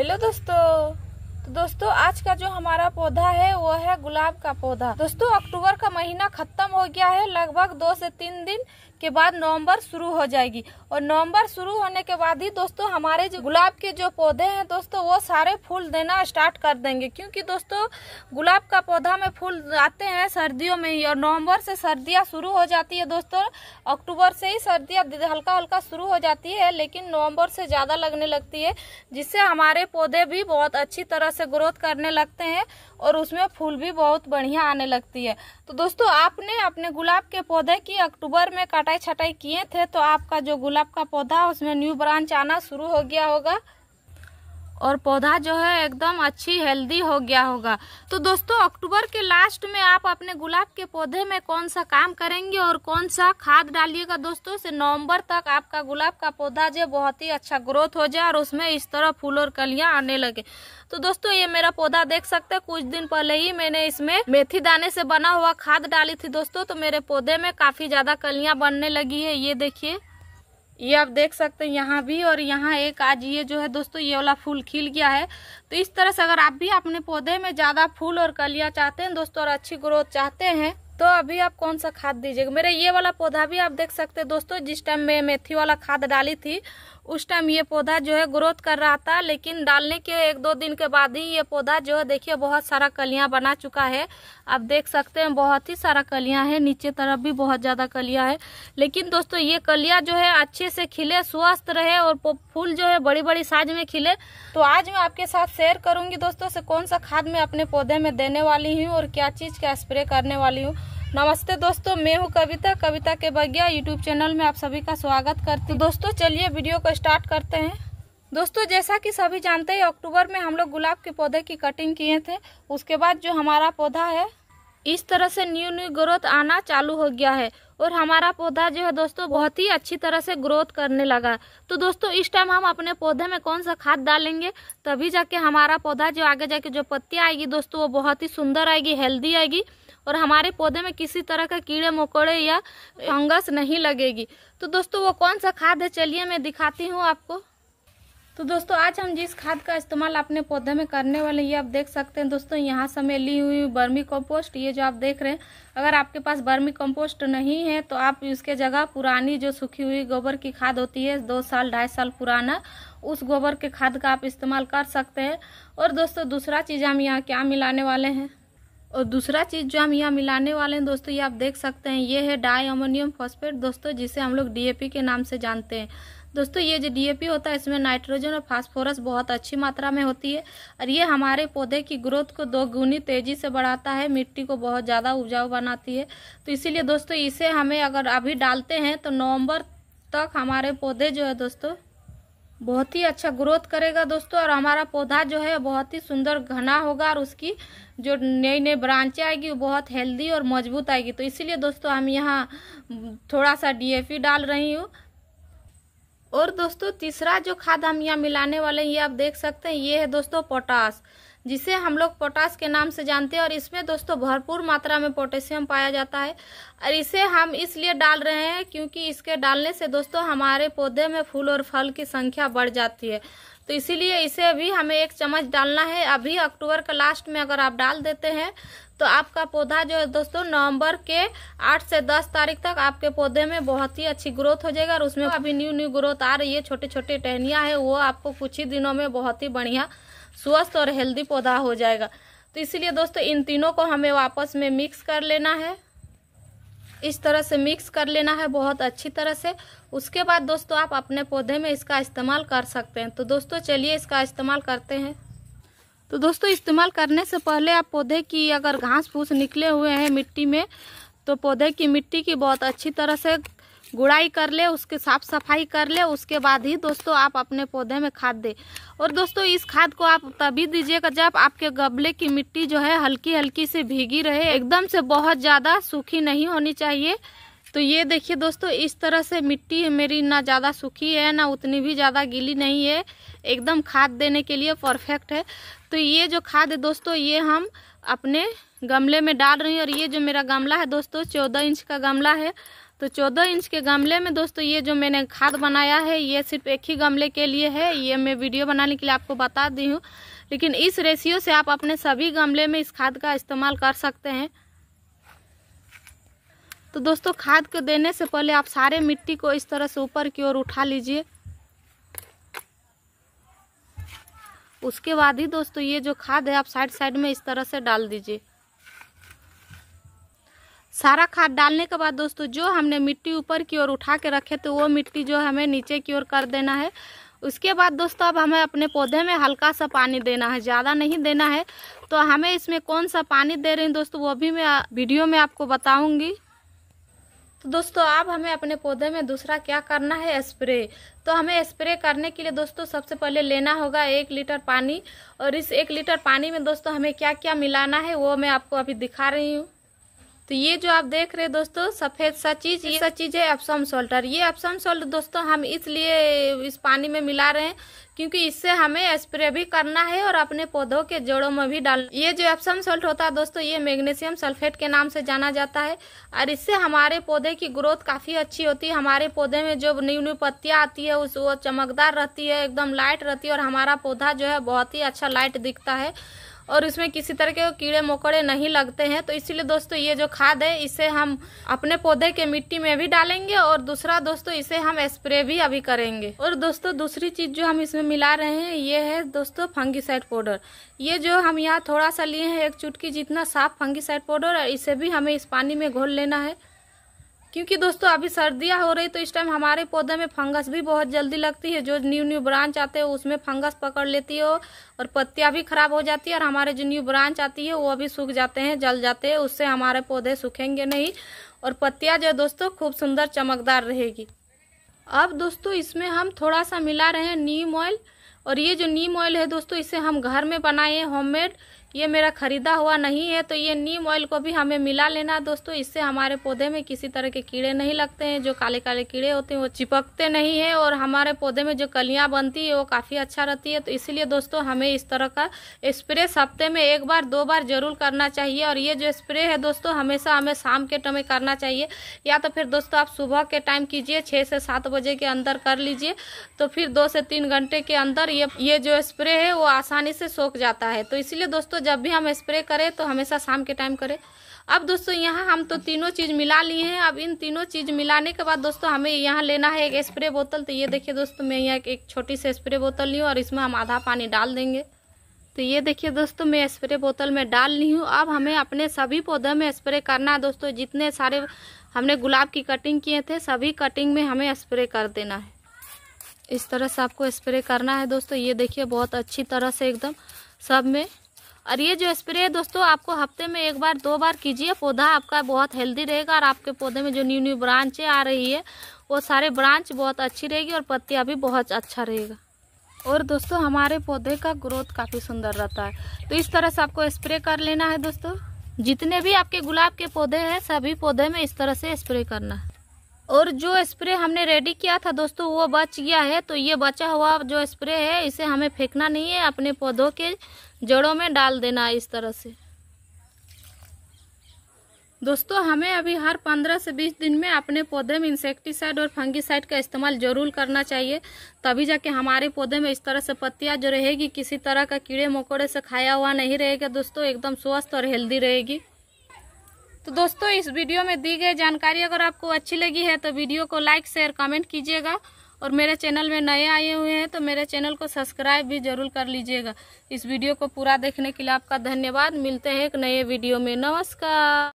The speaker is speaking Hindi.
हेलो दोस्तों दोस्तों आज का जो हमारा पौधा है वो है गुलाब का पौधा दोस्तों अक्टूबर का महीना खत्म हो गया है लगभग दो से तीन दिन के बाद नवंबर शुरू हो जाएगी और नवंबर शुरू होने के बाद ही दोस्तों हमारे जो गुलाब के जो पौधे हैं दोस्तों वो सारे फूल देना स्टार्ट कर देंगे क्योंकि दोस्तों गुलाब का पौधा में फूल आते हैं सर्दियों में ही और नवंबर से सर्दियाँ शुरू हो जाती है दोस्तों अक्टूबर से ही सर्दियाँ हल्का हल्का शुरू हो जाती है लेकिन नवम्बर से ज़्यादा लगने लगती है जिससे हमारे पौधे भी बहुत अच्छी तरह से से ग्रोथ करने लगते हैं और उसमें फूल भी बहुत बढ़िया आने लगती है तो दोस्तों आपने अपने गुलाब के पौधे की अक्टूबर में कटाई छटाई किए थे तो आपका जो गुलाब का पौधा उसमें न्यू ब्रांच आना शुरू हो गया होगा और पौधा जो है एकदम अच्छी हेल्दी हो गया होगा तो दोस्तों अक्टूबर के लास्ट में आप अपने गुलाब के पौधे में कौन सा काम करेंगे और कौन सा खाद डालिएगा दोस्तों से नवंबर तक आपका गुलाब का पौधा जो बहुत ही अच्छा ग्रोथ हो जाए और उसमें इस तरह फूल और कलियाँ आने लगे तो दोस्तों ये मेरा पौधा देख सकते हैं कुछ दिन पहले ही मैंने इसमें मेथी दाने से बना हुआ खाद डाली थी दोस्तों तो मेरे पौधे में काफ़ी ज़्यादा कलियाँ बनने लगी है ये देखिए ये आप देख सकते हैं यहाँ भी और यहाँ एक आज ये जो है दोस्तों ये वाला फूल खिल गया है तो इस तरह से अगर आप भी अपने पौधे में ज़्यादा फूल और कलियाँ चाहते हैं दोस्तों और अच्छी ग्रोथ चाहते हैं तो अभी आप कौन सा खाद दीजिएगा मेरे ये वाला पौधा भी आप देख सकते हैं दोस्तों जिस टाइम मैं मेथी वाला खाद डाली थी उस टाइम ये पौधा जो है ग्रोथ कर रहा था लेकिन डालने के एक दो दिन के बाद ही ये पौधा जो है देखिए बहुत सारा कलियां बना चुका है आप देख सकते हैं बहुत ही सारा कलियां है नीचे तरफ भी बहुत ज़्यादा कलियां है लेकिन दोस्तों ये कलियां जो है अच्छे से खिले स्वस्थ रहे और फूल जो है बड़ी बड़ी साज में खिले तो आज मैं आपके साथ शेयर करूंगी दोस्तों से कौन सा खाद मैं अपने पौधे में देने वाली हूँ और क्या चीज़ का स्प्रे करने वाली हूँ नमस्ते दोस्तों मैं हूं कविता कविता के बगिया यूट्यूब चैनल में आप सभी का स्वागत करती हूँ तो दोस्तों चलिए वीडियो को स्टार्ट करते हैं दोस्तों जैसा कि सभी जानते हैं अक्टूबर में हम लोग गुलाब के पौधे की कटिंग किए थे उसके बाद जो हमारा पौधा है इस तरह से न्यू न्यू ग्रोथ आना चालू हो गया है और हमारा पौधा जो है दोस्तों बहुत ही अच्छी तरह से ग्रोथ करने लगा तो दोस्तों इस टाइम हम अपने पौधे में कौन सा खाद डालेंगे तभी जाके हमारा पौधा जो आगे जाके जो पत्ती आएगी दोस्तों वो बहुत ही सुंदर आएगी हेल्दी आएगी और हमारे पौधे में किसी तरह का कीड़े मकोड़े या फंगस नहीं लगेगी तो दोस्तों वो कौन सा खाद है चलिए मैं दिखाती हूँ आपको तो दोस्तों आज हम जिस खाद का इस्तेमाल अपने पौधे में करने वाले ये आप देख सकते हैं दोस्तों यहाँ से मैं ली हुई बर्मी कंपोस्ट ये जो आप देख रहे हैं अगर आपके पास बर्मी कंपोस्ट नहीं है तो आप इसके जगह पुरानी जो सूखी हुई गोबर की खाद होती है दो साल ढाई साल पुराना उस गोबर के खाद का आप इस्तेमाल कर सकते हैं और दोस्तों दूसरा चीज़ हम यहाँ क्या मिलाने वाले हैं और दूसरा चीज़ जो हम यहाँ मिलाने वाले हैं दोस्तों ये आप देख सकते हैं ये है डाई अमोनियम फॉस्फेट दोस्तों जिसे हम लोग डी के नाम से जानते हैं दोस्तों ये जो डी होता है इसमें नाइट्रोजन और फास्फोरस बहुत अच्छी मात्रा में होती है और ये हमारे पौधे की ग्रोथ को दो गुनी तेज़ी से बढ़ाता है मिट्टी को बहुत ज़्यादा उपजाऊ बनाती है तो इसीलिए दोस्तों इसे हमें अगर अभी डालते हैं तो नवम्बर तक हमारे पौधे जो है दोस्तों बहुत ही अच्छा ग्रोथ करेगा दोस्तों और हमारा पौधा जो है बहुत ही सुंदर घना होगा और उसकी जो नई नई ब्रांचें आएगी वो बहुत हेल्दी और मजबूत आएगी तो इसीलिए दोस्तों हम यहाँ थोड़ा सा डीएफई डाल रही हूँ और दोस्तों तीसरा जो खाद हम यहाँ मिलाने वाले हैं ये आप देख सकते हैं ये है दोस्तों पोटास जिसे हम लोग पोटास के नाम से जानते हैं और इसमें दोस्तों भरपूर मात्रा में पोटेशियम पाया जाता है और इसे हम इसलिए डाल रहे हैं क्योंकि इसके डालने से दोस्तों हमारे पौधे में फूल और फल की संख्या बढ़ जाती है तो इसीलिए इसे अभी हमें एक चम्मच डालना है अभी अक्टूबर के लास्ट में अगर आप डाल देते हैं तो आपका पौधा जो है दोस्तों नवंबर के आठ से दस तारीख तक आपके पौधे में बहुत ही अच्छी ग्रोथ हो जाएगा और उसमें अभी न्यू न्यू ग्रोथ आ रही है छोटे छोटे टहनियाँ है वो आपको कुछ ही दिनों में बहुत ही बढ़िया स्वस्थ और हेल्दी पौधा हो जाएगा तो इसीलिए दोस्तों इन तीनों को हमें वापस में मिक्स कर लेना है इस तरह से मिक्स कर लेना है बहुत अच्छी तरह से उसके बाद दोस्तों आप अपने पौधे में इसका इस्तेमाल कर सकते हैं तो दोस्तों चलिए इसका इस्तेमाल करते हैं तो दोस्तों इस्तेमाल करने से पहले आप पौधे की अगर घास फूस निकले हुए हैं मिट्टी में तो पौधे की मिट्टी की बहुत अच्छी तरह से गुड़ाई कर ले उसके साफ सफाई कर ले उसके बाद ही दोस्तों आप अपने पौधे में खाद दे और दोस्तों इस खाद को आप तभी दीजिएगा जब आपके गमले की मिट्टी जो है हल्की हल्की से भीगी रहे एकदम से बहुत ज़्यादा सूखी नहीं होनी चाहिए तो ये देखिए दोस्तों इस तरह से मिट्टी मेरी ना ज़्यादा सूखी है ना उतनी भी ज़्यादा गीली नहीं है एकदम खाद देने के लिए परफेक्ट है तो ये जो खाद है दोस्तों ये हम अपने गमले में डाल रही हूँ और ये जो मेरा गमला है दोस्तों चौदह इंच का गमला है तो चौदह इंच के गमले में दोस्तों ये जो मैंने खाद बनाया है ये सिर्फ एक ही गमले के लिए है ये मैं वीडियो बनाने के लिए आपको बता दी हूँ लेकिन इस रेशियो से आप अपने सभी गमले में इस खाद का इस्तेमाल कर सकते हैं तो दोस्तों खाद को देने से पहले आप सारे मिट्टी को इस तरह से ऊपर की ओर उठा लीजिए उसके बाद ही दोस्तों ये जो खाद है आप साइड साइड में इस तरह से डाल दीजिए सारा खाद डालने के बाद दोस्तों जो हमने मिट्टी ऊपर की ओर उठा के रखे थे वो मिट्टी जो हमें नीचे की ओर कर देना है उसके बाद दोस्तों अब हमें अपने पौधे में हल्का सा पानी देना है ज़्यादा नहीं देना है तो हमें इसमें कौन सा पानी दे रही हूँ दोस्तों वो भी मैं वीडियो में आपको बताऊँगी तो दोस्तों अब हमें अपने पौधे में दूसरा क्या करना है स्प्रे तो हमें स्प्रे करने के लिए दोस्तों सबसे पहले लेना होगा एक लीटर पानी और इस एक लीटर पानी में दोस्तों हमें क्या क्या मिलाना है वो मैं आपको अभी दिखा रही हूँ तो ये जो आप देख रहे हैं दोस्तों सफेद सा चीज ये सा चीज है एप्सम सोल्टर ये एप्सम सोल्ट दोस्तों हम इसलिए इस पानी में मिला रहे हैं क्योंकि इससे हमें स्प्रे भी करना है और अपने पौधों के जड़ों में भी डालना ये जो एप्सम सोल्ट होता है दोस्तों ये मैग्नीशियम सल्फेट के नाम से जाना जाता है और इससे हमारे पौधे की ग्रोथ काफ़ी अच्छी होती है हमारे पौधे में जो न्यू न्यू पत्तियां आती है उस वो चमकदार रहती है एकदम लाइट रहती है और हमारा पौधा जो है बहुत ही अच्छा लाइट दिखता है और उसमें किसी तरह के कीड़े मकोड़े नहीं लगते हैं तो इसीलिए दोस्तों ये जो खाद है इसे हम अपने पौधे के मिट्टी में भी डालेंगे और दूसरा दोस्तों इसे हम स्प्रे भी अभी करेंगे और दोस्तों दूसरी चीज जो हम इसमें मिला रहे हैं ये है दोस्तों फंगीसाइड पाउडर ये जो हम यहाँ थोड़ा सा लिए हैं एक चुटकी जितना साफ फंगीसाइड पाउडर और इसे भी हमें इस पानी में घोल लेना है क्योंकि दोस्तों अभी सर्दियाँ हो रही तो इस टाइम हमारे पौधे में फंगस भी बहुत जल्दी लगती है जो न्यू न्यू ब्रांच आते हैं उसमें फंगस पकड़ लेती है और पत्तियां भी खराब हो जाती है और हमारे जो न्यू ब्रांच आती है वो भी सूख जाते हैं जल जाते हैं उससे हमारे पौधे सूखेंगे नहीं और पत्तियाँ जो दोस्तों खूब सुंदर चमकदार रहेगी अब दोस्तों इसमें हम थोड़ा सा मिला रहे हैं नीम ऑयल और ये जो नीम ऑयल है दोस्तों इसे हम घर में बनाए हैं मेड ये मेरा ख़रीदा हुआ नहीं है तो ये नीम ऑयल को भी हमें मिला लेना है दोस्तों इससे हमारे पौधे में किसी तरह के कीड़े नहीं लगते हैं जो काले काले कीड़े होते हैं वो चिपकते नहीं है और हमारे पौधे में जो कलियाँ बनती है वो काफ़ी अच्छा रहती है तो इसलिए दोस्तों हमें इस तरह का स्प्रे हफ्ते में एक बार दो बार जरूर करना चाहिए और ये जो स्प्रे है दोस्तों हमेशा हमें शाम के टाइम करना चाहिए या तो फिर दोस्तों आप सुबह के टाइम कीजिए छः से सात बजे के अंदर कर लीजिए तो फिर दो से तीन घंटे के अंदर ये ये जो स्प्रे है वो आसानी से सोख जाता है तो इसलिए दोस्तों जब भी हम स्प्रे करें तो हमेशा शाम के टाइम करें अब दोस्तों यहाँ हम तो तीनों चीज़ मिला लिए हैं अब इन तीनों चीज़ मिलाने के बाद दोस्तों हमें यहाँ लेना है एक स्प्रे बोतल तो ये देखिए दोस्तों मैं यहाँ एक छोटी सी स्प्रे बोतल ली हूँ और इसमें हम आधा पानी डाल देंगे तो ये देखिए दोस्तों मैं स्प्रे बोतल में डाल ली हूँ अब हमें अपने सभी पौधों में स्प्रे करना है दोस्तों जितने सारे हमने गुलाब की कटिंग किए थे सभी कटिंग में हमें स्प्रे कर देना है इस तरह से आपको स्प्रे करना है दोस्तों ये देखिए बहुत अच्छी तरह से एकदम सब में और ये जो स्प्रे है दोस्तों आपको हफ्ते में एक बार दो बार कीजिए पौधा आपका बहुत हेल्दी रहेगा और आपके पौधे में जो न्यू न्यू ब्रांचें आ रही है वो सारे ब्रांच बहुत अच्छी रहेगी और पत्तियाँ भी बहुत अच्छा रहेगा और दोस्तों हमारे पौधे का ग्रोथ काफ़ी सुंदर रहता है तो इस तरह से आपको स्प्रे कर लेना है दोस्तों जितने भी आपके गुलाब के पौधे हैं सभी पौधे में इस तरह से स्प्रे करना है और जो स्प्रे हमने रेडी किया था दोस्तों वो बच गया है तो ये बचा हुआ जो स्प्रे है इसे हमें फेंकना नहीं है अपने पौधों के जड़ों में डाल देना इस तरह से दोस्तों हमें अभी हर 15 से 20 दिन में अपने पौधे में इंसेक्टिसाइड और फंगिसाइड का इस्तेमाल जरूर करना चाहिए तभी जाके हमारे पौधे में इस तरह से पत्तियां जो रहेगी किसी तरह का कीड़े मकोड़े से खाया हुआ नहीं रहेगा दोस्तों एकदम स्वस्थ और हेल्दी रहेगी तो दोस्तों इस वीडियो में दी गई जानकारी अगर आपको अच्छी लगी है तो वीडियो को लाइक शेयर कमेंट कीजिएगा और मेरे चैनल में नए आए हुए हैं तो मेरे चैनल को सब्सक्राइब भी जरूर कर लीजिएगा इस वीडियो को पूरा देखने के लिए आपका धन्यवाद मिलते हैं एक नए वीडियो में नमस्कार